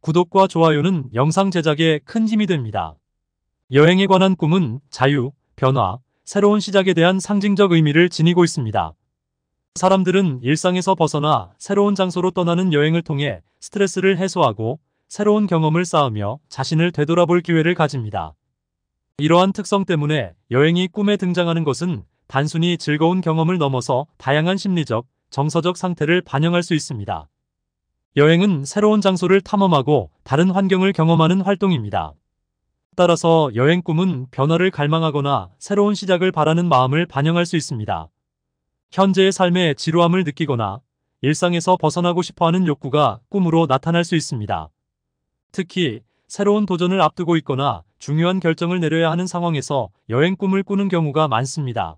구독과 좋아요는 영상 제작에 큰 힘이 됩니다. 여행에 관한 꿈은 자유, 변화, 새로운 시작에 대한 상징적 의미를 지니고 있습니다. 사람들은 일상에서 벗어나 새로운 장소로 떠나는 여행을 통해 스트레스를 해소하고 새로운 경험을 쌓으며 자신을 되돌아볼 기회를 가집니다. 이러한 특성 때문에 여행이 꿈에 등장하는 것은 단순히 즐거운 경험을 넘어서 다양한 심리적, 정서적 상태를 반영할 수 있습니다. 여행은 새로운 장소를 탐험하고 다른 환경을 경험하는 활동입니다. 따라서 여행 꿈은 변화를 갈망하거나 새로운 시작을 바라는 마음을 반영할 수 있습니다. 현재의 삶에 지루함을 느끼거나 일상에서 벗어나고 싶어하는 욕구가 꿈으로 나타날 수 있습니다. 특히 새로운 도전을 앞두고 있거나 중요한 결정을 내려야 하는 상황에서 여행 꿈을 꾸는 경우가 많습니다.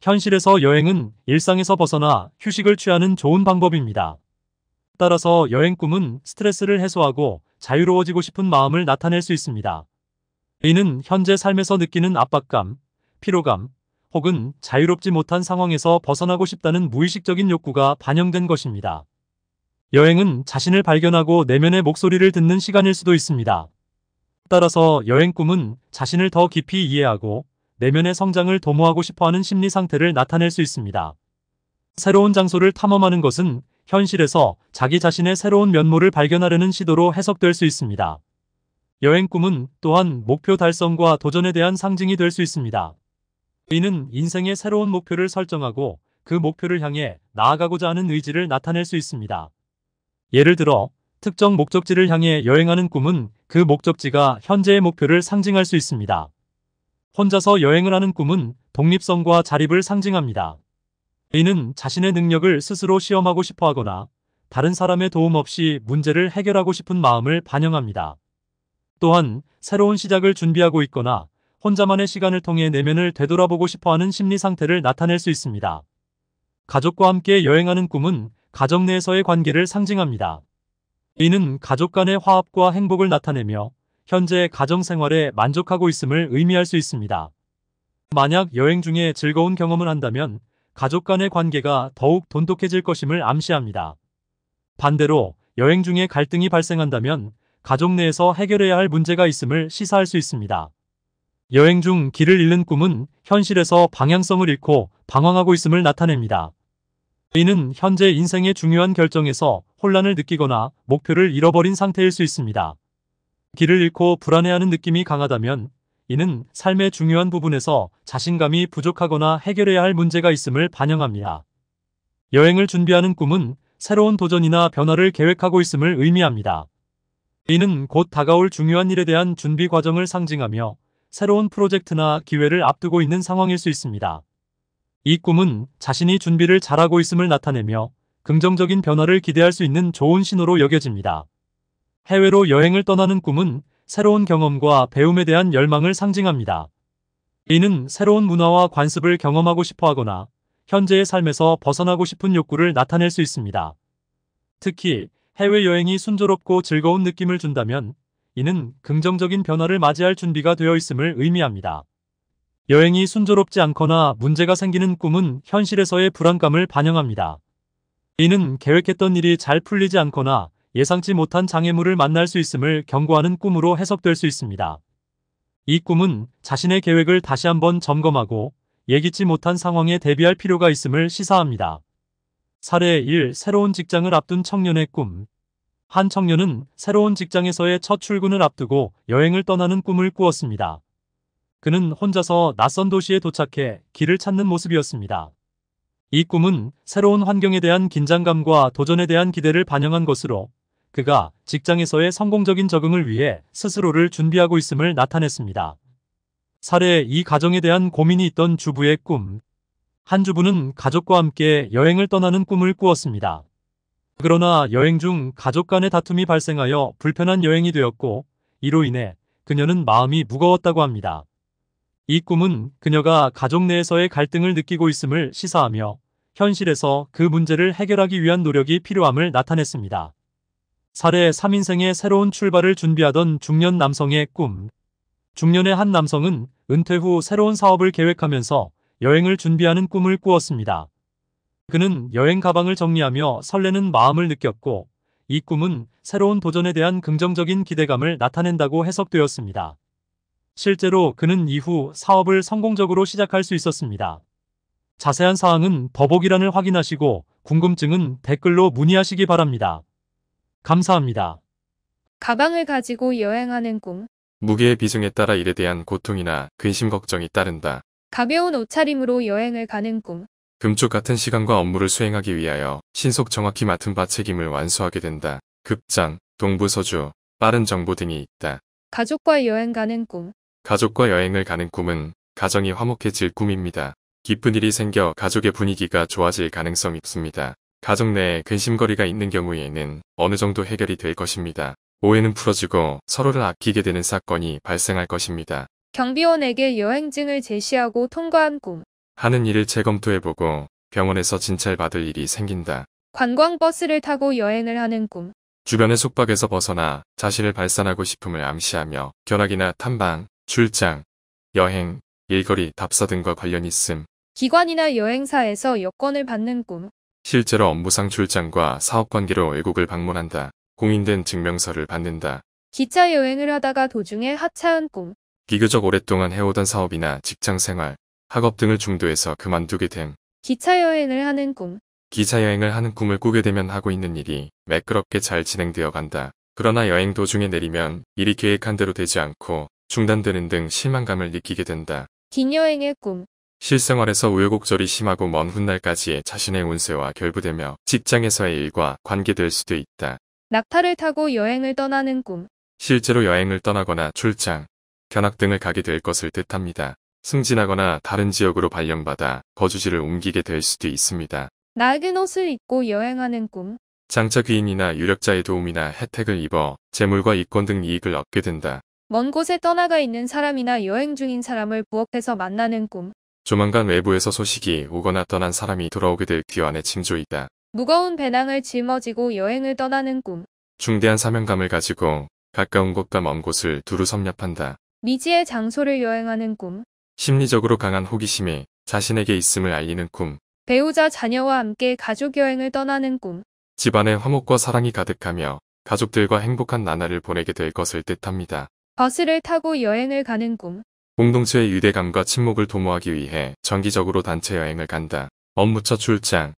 현실에서 여행은 일상에서 벗어나 휴식을 취하는 좋은 방법입니다. 따라서 여행 꿈은 스트레스를 해소하고 자유로워지고 싶은 마음을 나타낼 수 있습니다. A는 현재 삶에서 느끼는 압박감, 피로감, 혹은 자유롭지 못한 상황에서 벗어나고 싶다는 무의식적인 욕구가 반영된 것입니다. 여행은 자신을 발견하고 내면의 목소리를 듣는 시간일 수도 있습니다. 따라서 여행 꿈은 자신을 더 깊이 이해하고 내면의 성장을 도모하고 싶어하는 심리 상태를 나타낼 수 있습니다. 새로운 장소를 탐험하는 것은 현실에서 자기 자신의 새로운 면모를 발견하려는 시도로 해석될 수 있습니다. 여행 꿈은 또한 목표 달성과 도전에 대한 상징이 될 수 있습니다. 이는 인생의 새로운 목표를 설정하고 그 목표를 향해 나아가고자 하는 의지를 나타낼 수 있습니다. 예를 들어 특정 목적지를 향해 여행하는 꿈은 그 목적지가 현재의 목표를 상징할 수 있습니다. 혼자서 여행을 하는 꿈은 독립성과 자립을 상징합니다. 이는 자신의 능력을 스스로 시험하고 싶어 하거나 다른 사람의 도움 없이 문제를 해결하고 싶은 마음을 반영합니다. 또한 새로운 시작을 준비하고 있거나 혼자만의 시간을 통해 내면을 되돌아보고 싶어하는 심리 상태를 나타낼 수 있습니다. 가족과 함께 여행하는 꿈은 가정 내에서의 관계를 상징합니다. 이는 가족 간의 화합과 행복을 나타내며 현재 가정 생활에 만족하고 있음을 의미할 수 있습니다. 만약 여행 중에 즐거운 경험을 한다면 가족 간의 관계가 더욱 돈독해질 것임을 암시합니다. 반대로 여행 중에 갈등이 발생한다면 가족 내에서 해결해야 할 문제가 있음을 시사할 수 있습니다. 여행 중 길을 잃는 꿈은 현실에서 방향성을 잃고 방황하고 있음을 나타냅니다. 이는 현재 인생의 중요한 결정에서 혼란을 느끼거나 목표를 잃어버린 상태일 수 있습니다. 길을 잃고 불안해하는 느낌이 강하다면 이는 삶의 중요한 부분에서 자신감이 부족하거나 해결해야 할 문제가 있음을 반영합니다. 여행을 준비하는 꿈은 새로운 도전이나 변화를 계획하고 있음을 의미합니다. 이는 곧 다가올 중요한 일에 대한 준비 과정을 상징하며 새로운 프로젝트나 기회를 앞두고 있는 상황일 수 있습니다. 이 꿈은 자신이 준비를 잘하고 있음을 나타내며 긍정적인 변화를 기대할 수 있는 좋은 신호로 여겨집니다. 해외로 여행을 떠나는 꿈은 새로운 경험과 배움에 대한 열망을 상징합니다. 이는 새로운 문화와 관습을 경험하고 싶어 하거나 현재의 삶에서 벗어나고 싶은 욕구를 나타낼 수 있습니다. 특히 해외여행이 순조롭고 즐거운 느낌을 준다면 이는 긍정적인 변화를 맞이할 준비가 되어 있음을 의미합니다. 여행이 순조롭지 않거나 문제가 생기는 꿈은 현실에서의 불안감을 반영합니다. 이는 계획했던 일이 잘 풀리지 않거나 예상치 못한 장애물을 만날 수 있음을 경고하는 꿈으로 해석될 수 있습니다. 이 꿈은 자신의 계획을 다시 한번 점검하고 예기치 못한 상황에 대비할 필요가 있음을 시사합니다. 사례 1. 새로운 직장을 앞둔 청년의 꿈 한 청년은 새로운 직장에서의 첫 출근을 앞두고 여행을 떠나는 꿈을 꾸었습니다. 그는 혼자서 낯선 도시에 도착해 길을 찾는 모습이었습니다. 이 꿈은 새로운 환경에 대한 긴장감과 도전에 대한 기대를 반영한 것으로 그가 직장에서의 성공적인 적응을 위해 스스로를 준비하고 있음을 나타냈습니다. 사례 이 가정에 대한 고민이 있던 주부의 꿈. 한 주부는 가족과 함께 여행을 떠나는 꿈을 꾸었습니다. 그러나 여행 중 가족 간의 다툼이 발생하여 불편한 여행이 되었고 이로 인해 그녀는 마음이 무거웠다고 합니다. 이 꿈은 그녀가 가족 내에서의 갈등을 느끼고 있음을 시사하며 현실에서 그 문제를 해결하기 위한 노력이 필요함을 나타냈습니다. 사례 3인생의 새로운 출발을 준비하던 중년 남성의 꿈. 중년의 한 남성은 은퇴 후 새로운 사업을 계획하면서 여행을 준비하는 꿈을 꾸었습니다. 그는 여행 가방을 정리하며 설레는 마음을 느꼈고 이 꿈은 새로운 도전에 대한 긍정적인 기대감을 나타낸다고 해석되었습니다. 실제로 그는 이후 사업을 성공적으로 시작할 수 있었습니다. 자세한 사항은 더보기란을 확인하시고 궁금증은 댓글로 문의하시기 바랍니다. 감사합니다. 가방을 가지고 여행하는 꿈. 무게의 비중에 따라 일에 대한 고통이나 근심 걱정이 따른다. 가벼운 옷차림으로 여행을 가는 꿈. 금쪽 같은 시간과 업무를 수행하기 위하여 신속 정확히 맡은 바 책임을 완수하게 된다. 급장, 동부서주, 빠른 정보 등이 있다. 가족과 여행 가는 꿈. 가족과 여행을 가는 꿈은 가정이 화목해질 꿈입니다. 기쁜 일이 생겨 가족의 분위기가 좋아질 가능성이 있습니다. 가정 내에 근심거리가 있는 경우에는 어느 정도 해결이 될 것입니다. 오해는 풀어지고 서로를 아끼게 되는 사건이 발생할 것입니다. 경비원에게 여행증을 제시하고 통과한 꿈. 하는 일을 재검토해보고 병원에서 진찰받을 일이 생긴다. 관광버스를 타고 여행을 하는 꿈. 주변의 속박에서 벗어나 자신을 발산하고 싶음을 암시하며 견학이나 탐방, 출장, 여행, 일거리, 답사 등과 관련 있음. 기관이나 여행사에서 여권을 받는 꿈. 실제로 업무상 출장과 사업관계로 외국을 방문한다. 공인된 증명서를 받는다. 기차 여행을 하다가 도중에 하차한 꿈. 비교적 오랫동안 해오던 사업이나 직장생활, 학업 등을 중도해서 그만두게 됨. 기차 여행을 하는 꿈. 기차 여행을 하는 꿈을 꾸게 되면 하고 있는 일이 매끄럽게 잘 진행되어 간다. 그러나 여행 도중에 내리면 일이 계획한 대로 되지 않고 중단되는 등 실망감을 느끼게 된다. 긴 여행의 꿈. 실생활에서 우여곡절이 심하고 먼 훗날까지 자신의 운세와 결부되며 직장에서의 일과 관계될 수도 있다. 낙타를 타고 여행을 떠나는 꿈. 실제로 여행을 떠나거나 출장, 견학 등을 가게 될 것을 뜻합니다. 승진하거나 다른 지역으로 발령받아 거주지를 옮기게 될 수도 있습니다. 낡은 옷을 입고 여행하는 꿈. 장차 귀인이나 유력자의 도움이나 혜택을 입어 재물과 이권 등 이익을 얻게 된다. 먼 곳에 떠나가 있는 사람이나 여행 중인 사람을 부엌에서 만나는 꿈. 조만간 외부에서 소식이 오거나 떠난 사람이 돌아오게 될기 안에 징조이다. 무거운 배낭을 짊어지고 여행을 떠나는 꿈. 중대한 사명감을 가지고 가까운 곳과 먼 곳을 두루 섭렵한다. 미지의 장소를 여행하는 꿈. 심리적으로 강한 호기심이 자신에게 있음을 알리는 꿈. 배우자 자녀와 함께 가족 여행을 떠나는 꿈. 집안에 화목과 사랑이 가득하며 가족들과 행복한 나날을 보내게 될 것을 뜻합니다. 버스를 타고 여행을 가는 꿈. 공동체의 유대감과 침묵을 도모하기 위해 정기적으로 단체 여행을 간다. 업무처 출장,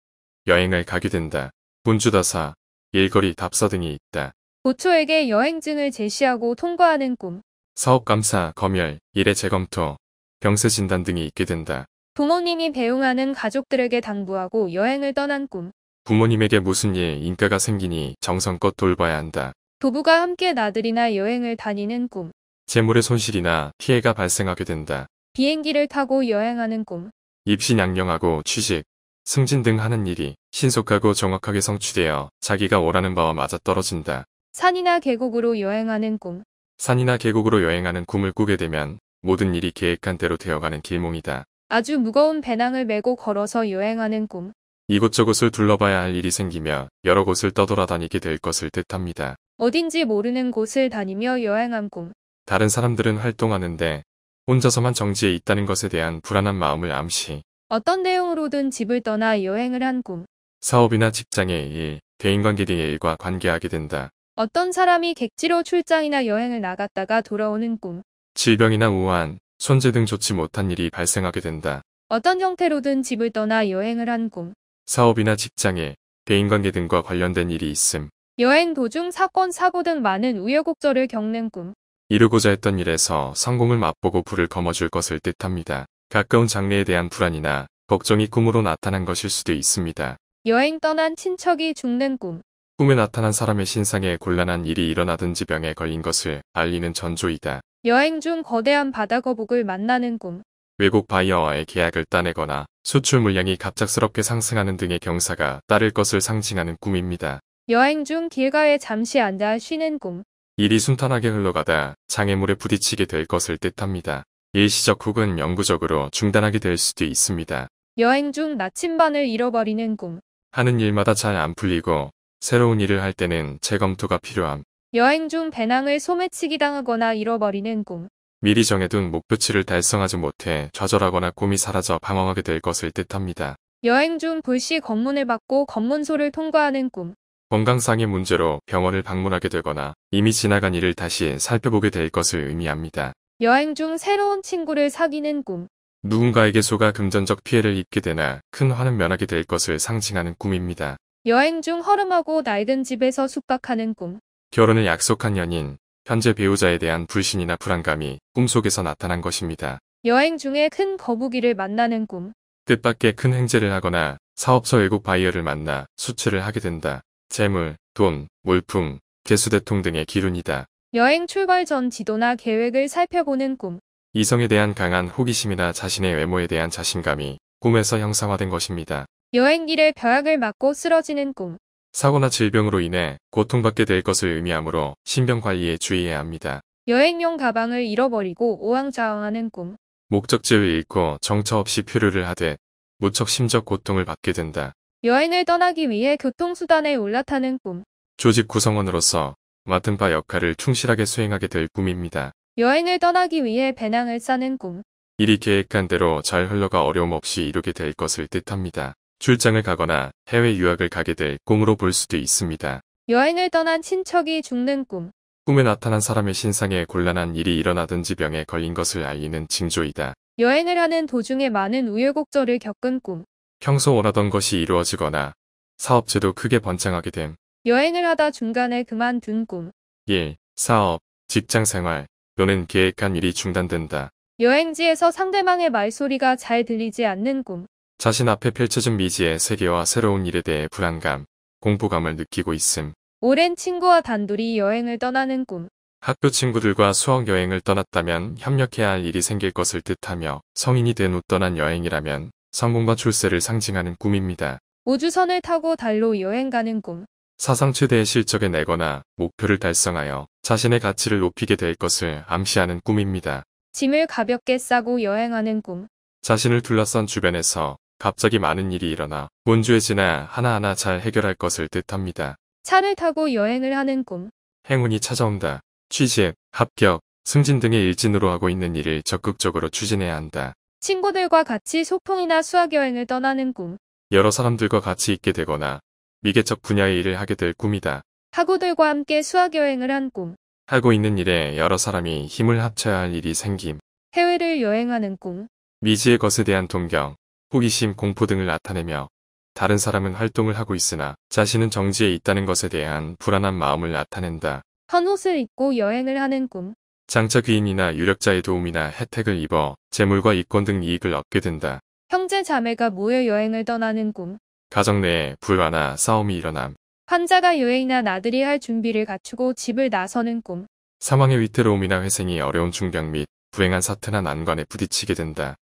여행을 가게 된다. 분주다사, 일거리 답사 등이 있다. 고초에게 여행증을 제시하고 통과하는 꿈. 사업 감사, 검열, 일의 재검토, 병세 진단 등이 있게 된다. 부모님이 배웅하는 가족들에게 당부하고 여행을 떠난 꿈. 부모님에게 무슨 일, 인가가 생기니 정성껏 돌봐야 한다. 부부가 함께 나들이나 여행을 다니는 꿈. 재물의 손실이나 피해가 발생하게 된다. 비행기를 타고 여행하는 꿈. 입신 양령하고 취직, 승진 등 하는 일이 신속하고 정확하게 성취되어 자기가 원하는 바와 맞아떨어진다. 산이나 계곡으로 여행하는 꿈. 산이나 계곡으로 여행하는 꿈을 꾸게 되면 모든 일이 계획한 대로 되어가는 길몽이다. 아주 무거운 배낭을 메고 걸어서 여행하는 꿈. 이곳저곳을 둘러봐야 할 일이 생기며 여러 곳을 떠돌아다니게 될 것을 뜻합니다. 어딘지 모르는 곳을 다니며 여행한 꿈. 다른 사람들은 활동하는데 혼자서만 정지해 있다는 것에 대한 불안한 마음을 암시. 어떤 내용으로든 집을 떠나 여행을 한 꿈. 사업이나 직장의 일, 대인관계 등의 일과 관계하게 된다. 어떤 사람이 객지로 출장이나 여행을 나갔다가 돌아오는 꿈. 질병이나 우한 손재 등 좋지 못한 일이 발생하게 된다. 어떤 형태로든 집을 떠나 여행을 한 꿈. 사업이나 직장에 대인관계 등과 관련된 일이 있음. 여행 도중 사건, 사고 등 많은 우여곡절을 겪는 꿈. 이루고자 했던 일에서 성공을 맛보고 불을 거머쥘 것을 뜻합니다. 가까운 장래에 대한 불안이나 걱정이 꿈으로 나타난 것일 수도 있습니다. 여행 떠난 친척이 죽는 꿈 꿈에 나타난 사람의 신상에 곤란한 일이 일어나든지 병에 걸린 것을 알리는 전조이다. 여행 중 거대한 바다 거북을 만나는 꿈 외국 바이어와의 계약을 따내거나 수출 물량이 갑작스럽게 상승하는 등의 경사가 따를 것을 상징하는 꿈입니다. 여행 중 길가에 잠시 앉아 쉬는 꿈 일이 순탄하게 흘러가다 장애물에 부딪히게 될 것을 뜻합니다. 일시적 혹은 영구적으로 중단하게 될 수도 있습니다. 여행 중 나침반을 잃어버리는 꿈. 하는 일마다 잘 안 풀리고 새로운 일을 할 때는 재검토가 필요함. 여행 중 배낭을 소매치기 당하거나 잃어버리는 꿈. 미리 정해둔 목표치를 달성하지 못해 좌절하거나 꿈이 사라져 방황하게 될 것을 뜻합니다. 여행 중 불시 검문을 받고 검문소를 통과하는 꿈. 건강상의 문제로 병원을 방문하게 되거나 이미 지나간 일을 다시 살펴보게 될 것을 의미합니다. 여행 중 새로운 친구를 사귀는 꿈. 누군가에게 속아 금전적 피해를 입게 되나 큰 화는 면하게 될 것을 상징하는 꿈입니다. 여행 중 허름하고 낡은 집에서 숙박하는 꿈. 결혼을 약속한 연인, 현재 배우자에 대한 불신이나 불안감이 꿈속에서 나타난 것입니다. 여행 중에 큰 거북이를 만나는 꿈. 뜻밖의 큰 행제를 하거나 사업처 외국 바이어를 만나 수치를 하게 된다. 재물, 돈, 물품, 개수대통 등의 기운이다 여행 출발 전 지도나 계획을 살펴보는 꿈. 이성에 대한 강한 호기심이나 자신의 외모에 대한 자신감이 꿈에서 형상화된 것입니다. 여행길에 벼락을 맞고 쓰러지는 꿈. 사고나 질병으로 인해 고통받게 될 것을 의미하므로 신병관리에 주의해야 합니다. 여행용 가방을 잃어버리고 오왕좌왕하는 꿈. 목적지를 잃고 정처 없이 표류를 하되 무척 심적 고통을 받게 된다. 여행을 떠나기 위해 교통수단에 올라타는 꿈. 조직 구성원으로서 맡은 바 역할을 충실하게 수행하게 될 꿈입니다. 여행을 떠나기 위해 배낭을 싸는 꿈. 일이 계획한 대로 잘 흘러가 어려움 없이 이루게 될 것을 뜻합니다. 출장을 가거나 해외 유학을 가게 될 꿈으로 볼 수도 있습니다. 여행을 떠난 친척이 죽는 꿈. 꿈에 나타난 사람의 신상에 곤란한 일이 일어나든지 병에 걸린 것을 알리는 징조이다. 여행을 하는 도중에 많은 우여곡절을 겪은 꿈. 평소 원하던 것이 이루어지거나 사업체도 크게 번창하게 됨. 여행을 하다 중간에 그만둔 꿈. 1. 예, 사업, 직장 생활 또는 계획한 일이 중단된다. 여행지에서 상대방의 말소리가 잘 들리지 않는 꿈. 자신 앞에 펼쳐진 미지의 세계와 새로운 일에 대해 불안감, 공포감을 느끼고 있음. 오랜 친구와 단둘이 여행을 떠나는 꿈. 학교 친구들과 수학 여행을 떠났다면 협력해야 할 일이 생길 것을 뜻하며 성인이 된 후 떠난 여행이라면 성공과 출세를 상징하는 꿈입니다. 우주선을 타고 달로 여행 가는 꿈. 사상 최대의 실적을 내거나 목표를 달성하여 자신의 가치를 높이게 될 것을 암시하는 꿈입니다. 짐을 가볍게 싸고 여행하는 꿈. 자신을 둘러싼 주변에서 갑자기 많은 일이 일어나 분주해지나 하나하나 잘 해결할 것을 뜻합니다. 차를 타고 여행을 하는 꿈. 행운이 찾아온다. 취직, 합격, 승진 등의 일진으로 하고 있는 일을 적극적으로 추진해야 한다. 친구들과 같이 소풍이나 수학여행을 떠나는 꿈. 여러 사람들과 같이 있게 되거나 미개척 분야의 일을 하게 될 꿈이다. 학우들과 함께 수학여행을 한 꿈. 하고 있는 일에 여러 사람이 힘을 합쳐야 할 일이 생김. 해외를 여행하는 꿈. 미지의 것에 대한 동경, 호기심, 공포 등을 나타내며 다른 사람은 활동을 하고 있으나 자신은 정지에 있다는 것에 대한 불안한 마음을 나타낸다. 헌옷을 입고 여행을 하는 꿈. 장차 귀인이나 유력자의 도움이나 혜택을 입어 재물과 이권 등 이익을 얻게 된다. 형제 자매가 모여 여행을 떠나는 꿈. 가정 내에 불화나 싸움이 일어남. 환자가 여행이나 나들이 할 준비를 갖추고 집을 나서는 꿈. 사망의 위태로움이나 회생이 어려운 충격 및 불행한 사태나 난관에 부딪히게 된다.